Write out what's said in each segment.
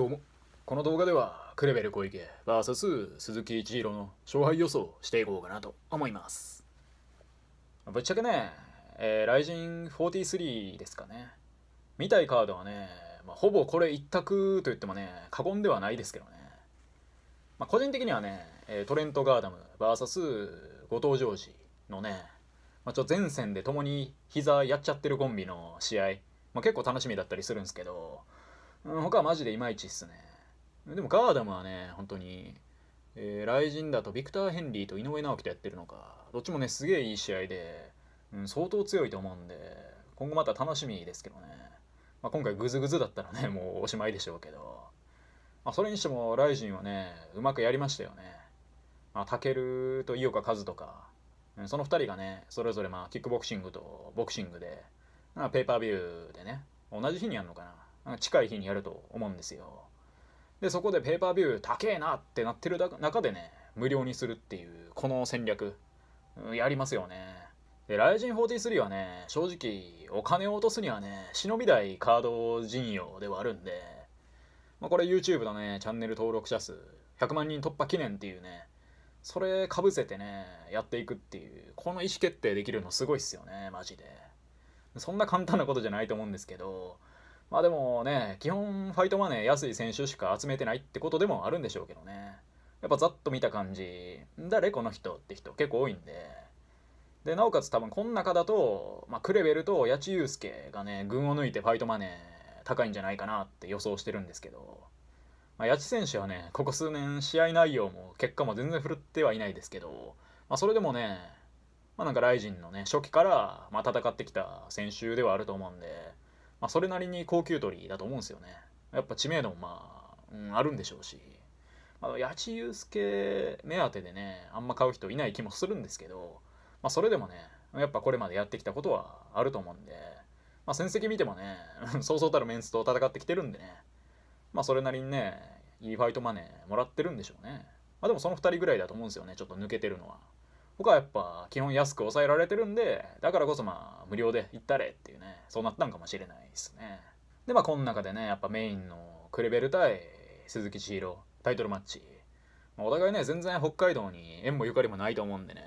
どうもこの動画ではクレベル小池 VS 鈴木一郎の勝敗予想をしていこうかなと思いますぶっちゃけね、えー、Ryzen43 ですかね見たいカードはね、まあ、ほぼこれ一択と言ってもね過言ではないですけどね、まあ、個人的にはねトレント・ガーダム VS 後藤ジョージのね、まあ、ちょ前線で共に膝やっちゃってるコンビの試合、まあ、結構楽しみだったりするんですけどうん、他はマジでいまいちっすね。でもガーダムはね、本当に、えー、雷神だとビクター・ヘンリーと井上直樹とやってるのか、どっちもね、すげえいい試合で、うん、相当強いと思うんで、今後また楽しみですけどね。まあ、今回グズグズだったらね、もうおしまいでしょうけど。まあ、それにしても、ライジンはね、うまくやりましたよね。まあ、タケルと井岡和とか、その2人がね、それぞれまあ、キックボクシングとボクシングで、まあ、ペーパービューでね、同じ日にやるのかな。近い日にやると思うんですよ。で、そこでペーパービュー高えなってなってる中でね、無料にするっていう、この戦略、やりますよね。で、ライジン43はね、正直、お金を落とすにはね、忍びないカード陣容ではあるんで、まあ、これ YouTube のね、チャンネル登録者数、100万人突破記念っていうね、それかぶせてね、やっていくっていう、この意思決定できるのすごいっすよね、マジで。そんな簡単なことじゃないと思うんですけど、まあでもね、基本ファイトマネー安い選手しか集めてないってことでもあるんでしょうけどね。やっぱざっと見た感じ、誰この人って人結構多いんで。で、なおかつ多分この中だと、まあ、クレベルと八千祐介がね、群を抜いてファイトマネー高いんじゃないかなって予想してるんですけど、まあ、八千選手はね、ここ数年試合内容も結果も全然振るってはいないですけど、まあ、それでもね、まあ、なんかライジンのね、初期からま戦ってきた選手ではあると思うんで、まあ、それなりに高級鳥だと思うんですよね。やっぱ知名度もまあ、うん、あるんでしょうし、まあ、八千祐介目当てでね、あんま買う人いない気もするんですけど、まあ、それでもね、やっぱこれまでやってきたことはあると思うんで、まあ、戦績見てもね、そうそうたるメンツと戦ってきてるんでね、まあ、それなりにね、いいファイトマネーもらってるんでしょうね。まあ、でもその2人ぐらいだと思うんですよね、ちょっと抜けてるのは。他はやっぱ基本安く抑えられてるんでだからこそまあ無料で行ったれっていうねそうなったんかもしれないですねでまあこの中でねやっぱメインのクレベル対鈴木千尋タイトルマッチ、まあ、お互いね全然北海道に縁もゆかりもないと思うんでね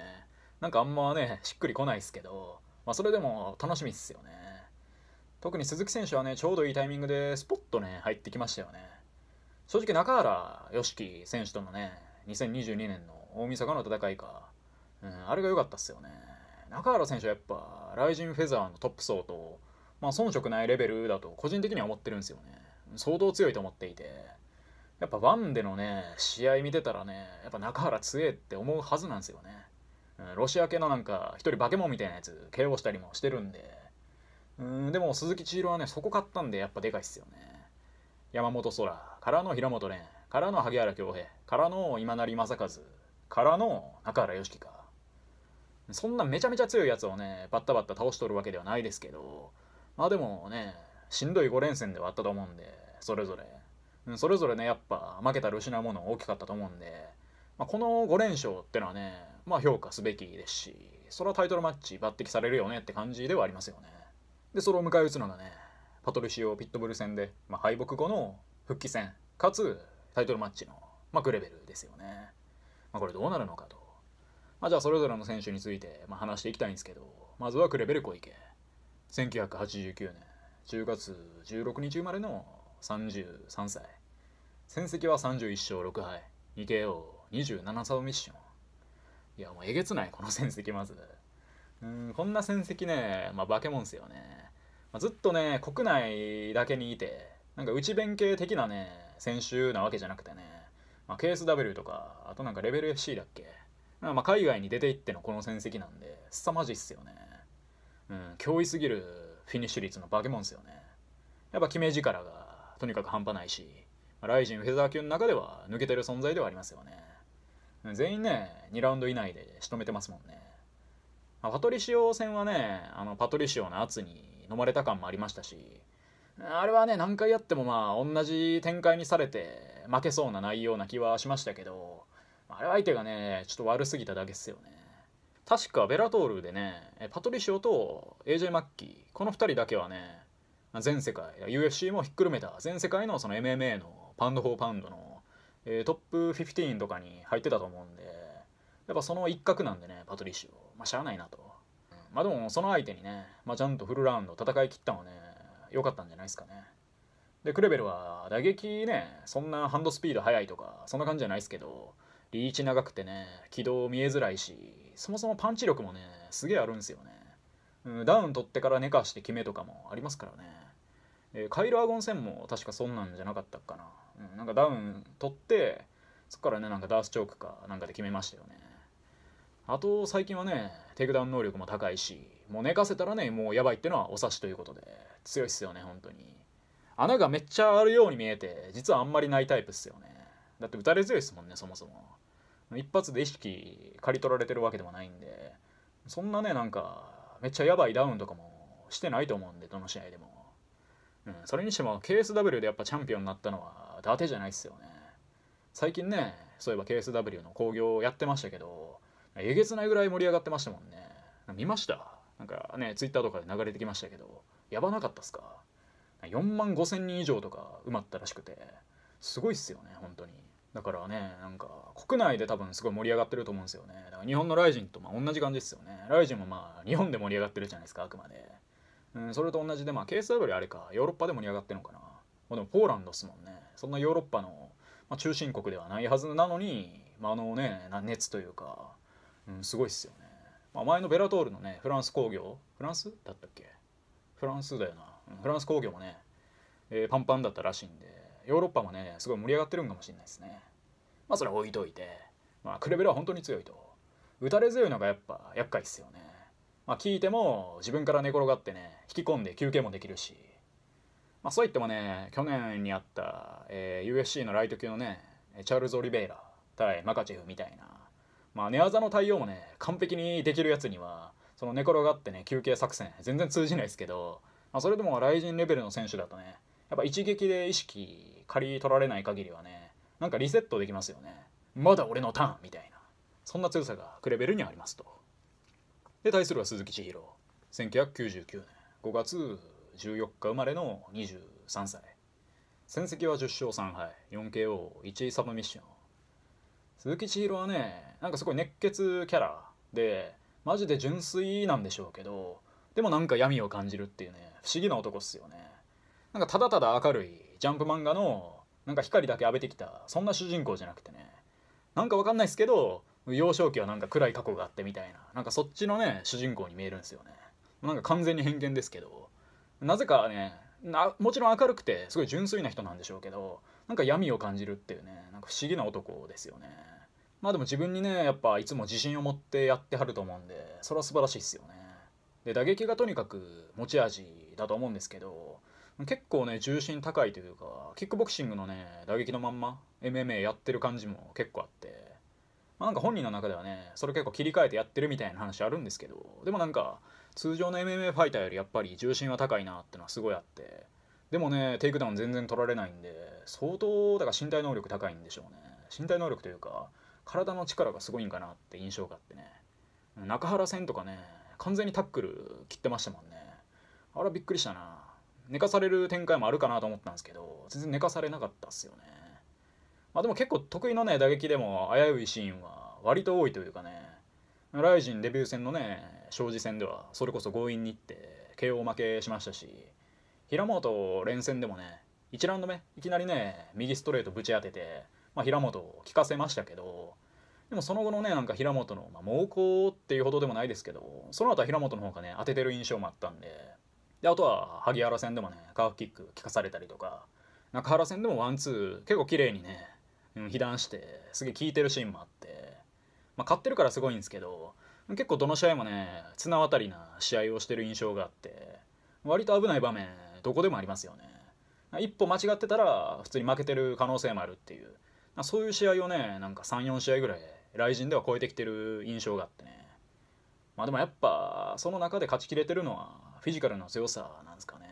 なんかあんまねしっくりこないっすけど、まあ、それでも楽しみっすよね特に鈴木選手はねちょうどいいタイミングでスポッとね入ってきましたよね正直中原良樹選手とのね2022年の大晦日の戦いかうん、あれが良かったっすよね。中原選手はやっぱ、ライジンフェザーのトップ層と、まあ、遜色ないレベルだと個人的には思ってるんですよね。相当強いと思っていて、やっぱワンでのね、試合見てたらね、やっぱ中原強えって思うはずなんですよね。うん、ロシア系のなんか、一人化け物みたいなやつ、KO したりもしてるんで、うん、でも鈴木千尋はね、そこ買ったんで、やっぱでかいっすよね。山本空からの平本蓮からの萩原恭平からの今成正和からの中原良樹かそんなめちゃめちゃ強いやつをね、バッタバッタ倒しとるわけではないですけど、まあでもね、しんどい5連戦ではあったと思うんで、それぞれ。それぞれね、やっぱ負けたら失うもの大きかったと思うんで、まあ、この5連勝ってのはね、まあ評価すべきですし、それはタイトルマッチ抜擢されるよねって感じではありますよね。で、それを迎え撃つのがね、パトルシオ・ピットブル戦で、まあ、敗北後の復帰戦、かつタイトルマッチの、まあ、グレベルですよね。まあ、これどうなるのかと。まあ、じゃあそれぞれの選手について、まあ、話していきたいんですけど、まずはクレベル小池。1989年10月16日生まれの33歳。戦績は31勝6敗。2KO27 サブミッション。いや、もうえげつない、この戦績まず。うん、こんな戦績ね、まあ、化け物っすよね。まあ、ずっとね、国内だけにいて、なんか内弁慶的なね、選手なわけじゃなくてね、まあ、KSW とか、あとなんかレベル FC だっけまあ海外に出ていってのこの戦績なんで、凄まじいっすよね。うん、驚異すぎるフィニッシュ率の化け物っすよね。やっぱ決め力がとにかく半端ないし、まあ、ライジン、フェザー級の中では抜けてる存在ではありますよね。全員ね、2ラウンド以内で仕留めてますもんね。まあ、パトリシオ戦はね、あのパトリシオの圧に飲まれた感もありましたし、あれはね、何回やってもまあ、同じ展開にされて、負けそうな内容な気はしましたけど、あれ相手がね、ちょっと悪すぎただけっすよね。確かベラトールでね、パトリシオと AJ マッキー、この2人だけはね、全世界、UFC もひっくるめた全世界のその MMA のパウンド・フォー・パウンドの、えー、トップ15とかに入ってたと思うんで、やっぱその一角なんでね、パトリッシュまあ、しゃあないなと。うん、まあでも、その相手にね、まあ、ちゃんとフルラウンド戦い切ったのはね、良かったんじゃないですかね。で、クレベルは打撃ね、そんなハンドスピード速いとか、そんな感じじゃないですけど、リーチ長くてね、軌道見えづらいし、そもそもパンチ力もね、すげえあるんですよね。うん、ダウン取ってから寝かして決めとかもありますからね。カイロアゴン戦も確かそんなんじゃなかったかな。うん、なんかダウン取って、そっからね、なんかダースチョークかなんかで決めましたよね。あと、最近はね、テイクダウン能力も高いし、もう寝かせたらね、もうやばいってのはお察しということで、強いっすよね、本当に。穴がめっちゃあるように見えて、実はあんまりないタイプっすよね。だって打たれ強いっすもんね、そもそも。一発で意識刈り取られてるわけでもないんでそんなねなんかめっちゃやばいダウンとかもしてないと思うんでどの試合でも、うん、それにしても KSW でやっぱチャンピオンになったのは伊達じゃないっすよね最近ねそういえば KSW の興行やってましたけどえげつないぐらい盛り上がってましたもんね見ましたなんかねツイッターとかで流れてきましたけどやばなかったっすか4万5 0人以上とか埋まったらしくてすごいっすよね本当にだからねなんか国内で多分すごい盛り上がってると思うんですよねだから日本のライジンとま同じ感じですよねライジンもまあ日本で盛り上がってるじゃないですかあくまで、うん、それと同じでまあケースアブリあれかヨーロッパで盛り上がってるのかな、まあ、でもポーランドっすもんねそんなヨーロッパの、まあ、中心国ではないはずなのに、まああ、のね熱というか、うん、すごいっすよね、まあ、前のベラトールのねフランス工業フランスだったっけフランスだよな、フランス工業もね、えー、パンパンだったらしいんでヨーロッパもねすごい盛り上がってるんかもしれないですねまあそれは置いといてまあクレベルは本当に強いと打たれ強いのがやっぱ厄介っすよねまあ聞いても自分から寝転がってね引き込んで休憩もできるしまあそう言ってもね去年にあった、えー、USC のライト級のねチャールズ・オリベイラ対マカチェフみたいなまあ寝技の対応もね完璧にできるやつにはその寝転がってね休憩作戦全然通じないですけど、まあ、それでも雷神レベルの選手だとねやっぱ一撃で意識借り取られない限りはねなんかリセットできますよねまだ俺のターンみたいなそんな強さがクレベルにありますとで対するは鈴木千尋1999年5月14日生まれの23歳戦績は10勝3敗 4KO1 サブミッション鈴木千尋はねなんかすごい熱血キャラでマジで純粋なんでしょうけどでもなんか闇を感じるっていうね不思議な男っすよねなんかただただ明るいジャンプ漫画のなんか光だけ浴びてきたそんな主人公じゃなくてねなんかわかんないですけど幼少期はなんか暗い過去があってみたいななんかそっちのね主人公に見えるんですよねなんか完全に偏見ですけどなぜかねもちろん明るくてすごい純粋な人なんでしょうけどなんか闇を感じるっていうねなんか不思議な男ですよねまあでも自分にねやっぱいつも自信を持ってやってはると思うんでそれは素晴らしいっすよねで打撃がとにかく持ち味だと思うんですけど結構ね重心高いというかキックボクシングのね打撃のまんま MMA やってる感じも結構あって、まあ、なんか本人の中ではねそれ結構切り替えてやってるみたいな話あるんですけどでもなんか通常の MMA ファイターよりやっぱり重心は高いなってのはすごいあってでもねテイクダウン全然取られないんで相当だから身体能力高いんでしょうね身体能力というか体の力がすごいんかなって印象があってね中原戦とかね完全にタックル切ってましたもんねあれはびっくりしたな寝かされる展開もあるかなと思ったんですけど全然寝かされなかったっすよねまあでも結構得意のね打撃でも危ういシーンは割と多いというかねライジンデビュー戦のね庄司戦ではそれこそ強引にいって KO 負けしましたし平本連戦でもね1ラウンド目いきなりね右ストレートぶち当てて、まあ、平本を効かせましたけどでもその後のねなんか平本の、まあ、猛攻っていうほどでもないですけどその後は平本の方がね当ててる印象もあったんでであとは萩原戦でもねカーフキック効かされたりとか中原戦でもワンツー結構綺麗にね、うん、被弾してすげえ効いてるシーンもあって、まあ、勝ってるからすごいんですけど結構どの試合もね綱渡りな試合をしてる印象があって割と危ない場面どこでもありますよね一歩間違ってたら普通に負けてる可能性もあるっていうそういう試合をねなんか34試合ぐらい雷神では超えてきてる印象があってねまあでもやっぱその中で勝ちきれてるのはフィジカルの強さなんですかね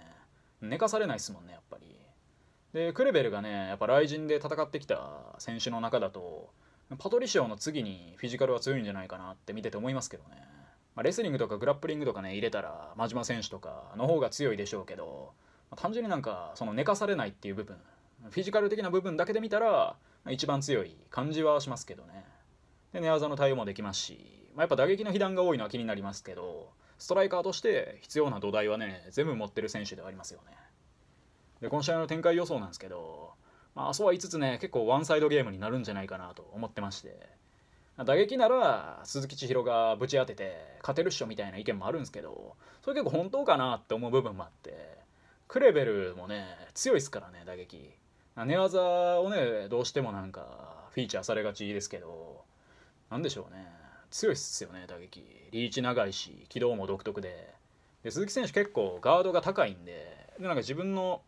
寝かされないですもんねやっぱりでクレベルがねやっぱ雷神で戦ってきた選手の中だとパトリシオの次にフィジカルは強いんじゃないかなって見てて思いますけどね、まあ、レスリングとかグラップリングとかね入れたら真島選手とかの方が強いでしょうけど、まあ、単純になんかその寝かされないっていう部分フィジカル的な部分だけで見たら一番強い感じはしますけどねで寝技の対応もできますし、まあ、やっぱ打撃の被弾が多いのは気になりますけどストライカーとして必要な土台はね全部持ってる選手ではありますよねでこの試合の展開予想なんですけど、まあ、そこは5つね結構ワンサイドゲームになるんじゃないかなと思ってまして打撃なら鈴木千尋がぶち当てて勝てるっしょみたいな意見もあるんですけどそれ結構本当かなって思う部分もあってクレベルもね強いっすからね打撃寝技をねどうしてもなんかフィーチャーされがちですけど何でしょうね強いっすよね打撃リーチ長いし軌道も独特でで鈴木選手結構ガードが高いんででなんか自分の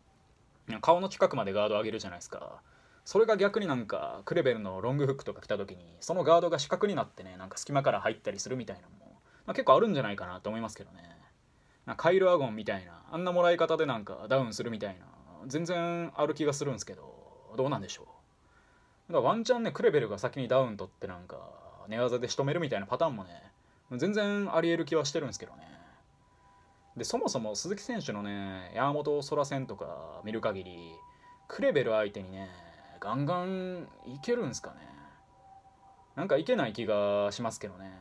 顔の近くまでガード上げるじゃないですかそれが逆になんかクレベルのロングフックとか来た時にそのガードが死角になってねなんか隙間から入ったりするみたいなのも、まあ、結構あるんじゃないかなと思いますけどねカイル・アゴンみたいなあんなもらい方でなんかダウンするみたいな全然ある気がするんですけどどうなんでしょうだからワンチャンねクレベルが先にダウン取ってなんか寝技で仕留めるみたいなパターンもね全然ありえる気はしてるんですけどねでそもそも鈴木選手のね山本空戦とか見る限りクレベル相手にねガンガンいけるんすかねなんかいけない気がしますけどね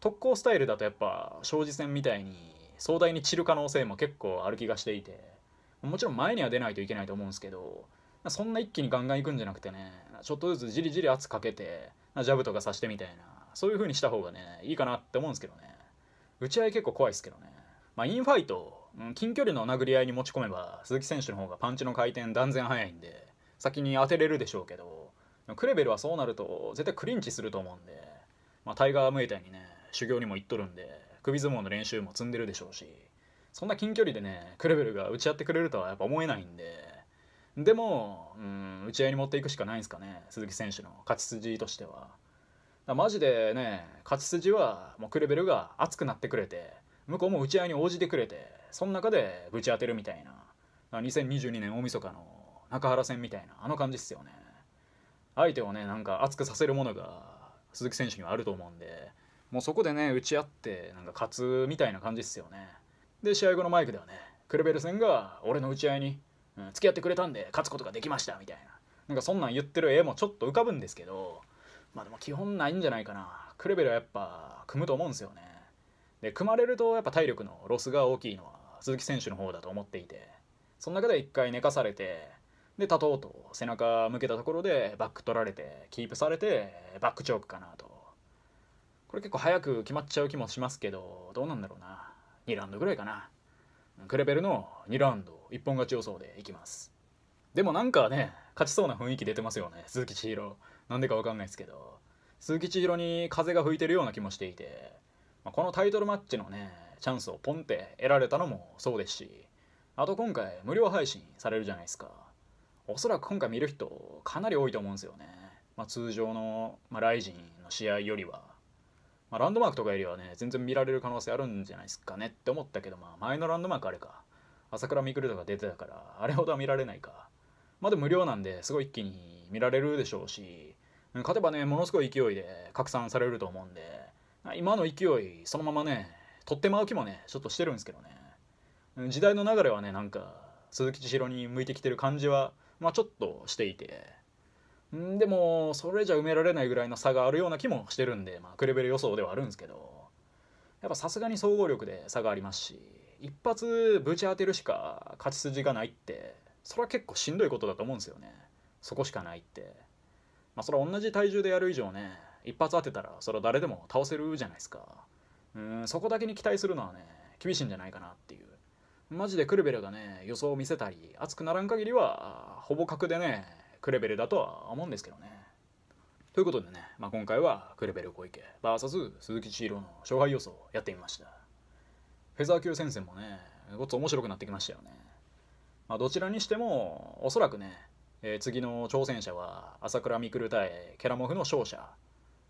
特攻スタイルだとやっぱ庄司戦みたいに壮大に散る可能性も結構ある気がしていてもちろん前には出ないといけないと思うんですけどそんな一気にガンガンいくんじゃなくてねちょっとずつじりじり圧かけてジャブとかさしてみたいなそういう風にした方がねいいかなって思うんですけどね打ち合い結構怖いですけどねまあインファイト、近距離の殴り合いに持ち込めば鈴木選手の方がパンチの回転断然早いんで先に当てれるでしょうけどクレベルはそうなると絶対クリンチすると思うんで、まあ、タイガー・ムエタイにね修行にも行っとるんで首相撲の練習も積んでるでしょうしそんな近距離でねクレベルが打ち合ってくれるとはやっぱ思えないんででも、うん、打ち合いに持っていくしかないんですかね鈴木選手の勝ち筋としては。マジでね勝ち筋はもうクレベルが熱くなってくれて向こうも打ち合いに応じてくれてその中でぶち当てるみたいな2022年大晦日の中原戦みたいなあの感じっすよね相手をねなんか熱くさせるものが鈴木選手にはあると思うんでもうそこでね打ち合ってなんか勝つみたいな感じっすよねで試合後のマイクではねクレベル戦が俺の打ち合いに付き合ってくれたんで勝つことができましたみたいななんかそんなん言ってる絵もちょっと浮かぶんですけどまあでも基本ないんじゃないかなクレベルはやっぱ組むと思うんですよねで組まれるとやっぱ体力のロスが大きいのは鈴木選手の方だと思っていてその中で一回寝かされてで立とうと背中向けたところでバック取られてキープされてバックチョークかなとこれ結構早く決まっちゃう気もしますけどどうなんだろうな2ラウンドぐらいかなクレベルの2ラウンド一本勝ち予想でいきますでもなんかね勝ちそうな雰囲気出てますよね鈴木千尋なんでか分かんないですけど鈴木千尋に風が吹いてるような気もしていて、まあ、このタイトルマッチのねチャンスをポンって得られたのもそうですしあと今回無料配信されるじゃないですかおそらく今回見る人かなり多いと思うんですよね、まあ、通常の、まあ、ライジンの試合よりは、まあ、ランドマークとかよりはね全然見られる可能性あるんじゃないですかねって思ったけど、まあ、前のランドマークあれか朝倉未来とか出てたからあれほどは見られないかまあでも無料なんですごい一気に見られるでしょうし勝てばねものすごい勢いで拡散されると思うんで今の勢いそのままね取ってまう気もねちょっとしてるんですけどね時代の流れはねなんか鈴木千尋に向いてきてる感じはまあちょっとしていてんでもそれじゃ埋められないぐらいの差があるような気もしてるんでまあクレベル予想ではあるんですけどやっぱさすがに総合力で差がありますし一発ぶち当てるしか勝ち筋がないってそれは結構しんどいことだと思うんですよねそこしかないってまあそれは同じ体重でやる以上ね一発当てたらそれは誰でも倒せるじゃないですかうんそこだけに期待するのはね厳しいんじゃないかなっていうマジでクレベルがね予想を見せたり熱くならん限りはほぼ格でねクレベルだとは思うんですけどねということでね、まあ、今回はクレベル小池 VS 鈴木千尋の勝敗予想をやってみましたフェザー級戦線もねごっつ面白くなってきましたよね、まあ、どちらにしてもおそらくね、えー、次の挑戦者は朝倉未来対ケラモフの勝者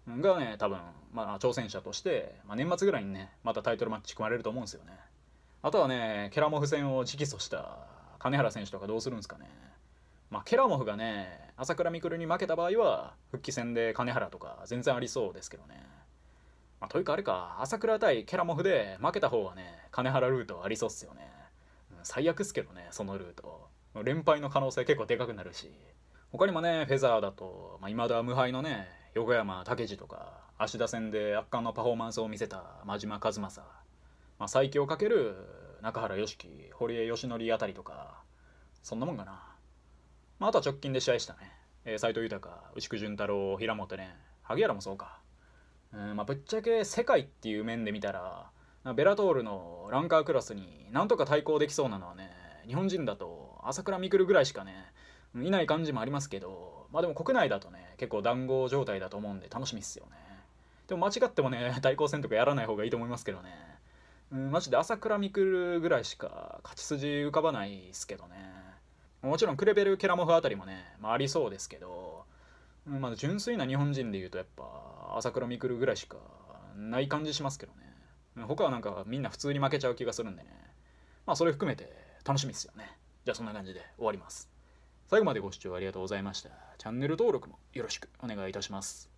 がね多分、まあ、挑戦者として、まあ、年末ぐらいにねまたタイトルマッチ組まれると思うんですよねあとはねケラモフ戦を直訴した金原選手とかどうするんですかねまあ、ケラモフがね朝倉未来に負けた場合は復帰戦で金原とか全然ありそうですけどねまあ、というかあれか、朝倉対キャラモフで負けた方はね、金原ルートありそうっすよね。最悪っすけどね、そのルート。連敗の可能性結構でかくなるし。他にもね、フェザーだと、まあ、未だ無敗のね、横山武史とか、芦田戦で圧巻のパフォーマンスを見せた真島和正、まあ、最強かける中原良樹、堀江義則あたりとか、そんなもんかな。まあ、あとは直近で試合したね。えー、藤豊、牛久潤太郎、平本ね、萩原もそうか。うんまあ、ぶっちゃけ世界っていう面で見たらベラトールのランカークラスになんとか対抗できそうなのはね日本人だと朝倉未来ぐらいしかねいない感じもありますけどまあでも国内だとね結構談合状態だと思うんで楽しみっすよねでも間違ってもね 対抗戦とかやらない方がいいと思いますけどねうんマジで朝倉未来ぐらいしか勝ち筋浮かばないっすけどねもちろんクレベル・ケラモフあたりもね、まあ、ありそうですけどまだ純粋な日本人で言うとやっぱ朝倉未来ぐらいしかない感じしますけどね他はなんかみんな普通に負けちゃう気がするんでねまあそれ含めて楽しみですよねじゃあそんな感じで終わります最後までご視聴ありがとうございましたチャンネル登録もよろしくお願いいたします